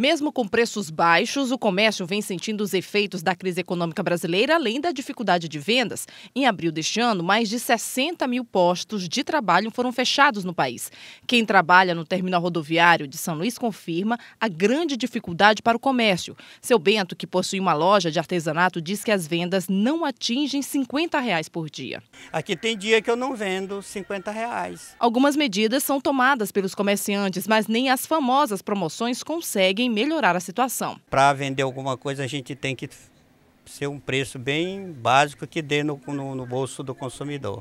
Mesmo com preços baixos, o comércio vem sentindo os efeitos da crise econômica brasileira, além da dificuldade de vendas. Em abril deste ano, mais de 60 mil postos de trabalho foram fechados no país. Quem trabalha no terminal rodoviário de São Luís confirma a grande dificuldade para o comércio. Seu Bento, que possui uma loja de artesanato, diz que as vendas não atingem 50 reais por dia. Aqui tem dia que eu não vendo 50 reais. Algumas medidas são tomadas pelos comerciantes, mas nem as famosas promoções conseguem melhorar a situação. Para vender alguma coisa, a gente tem que ser um preço bem básico que dê no, no, no bolso do consumidor.